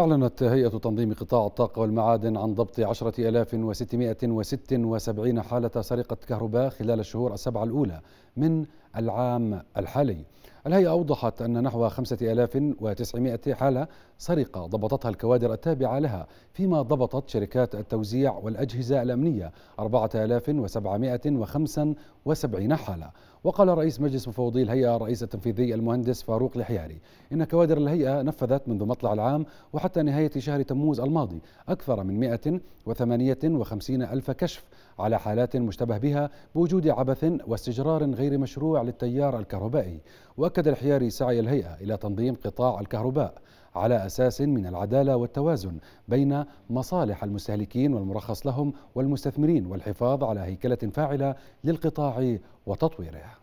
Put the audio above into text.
أعلنت هيئة تنظيم قطاع الطاقة والمعادن عن ضبط 10676 حالة سرقة كهرباء خلال الشهور السبعة الأولى من العام الحالي الهيئة أوضحت أن نحو 5900 حالة سرقة ضبطتها الكوادر التابعة لها فيما ضبطت شركات التوزيع والأجهزة الأمنية 4775 حالة وقال رئيس مجلس مفوضي الهيئة الرئيس التنفيذي المهندس فاروق الحياري إن كوادر الهيئة نفذت منذ مطلع العام وحتى نهاية شهر تموز الماضي أكثر من 158 ألف كشف على حالات مشتبه بها بوجود عبث واستجرار غير مشروع للتيار الكهربائي واكد الحياري سعي الهيئه الى تنظيم قطاع الكهرباء على اساس من العداله والتوازن بين مصالح المستهلكين والمرخص لهم والمستثمرين والحفاظ على هيكله فاعله للقطاع وتطويره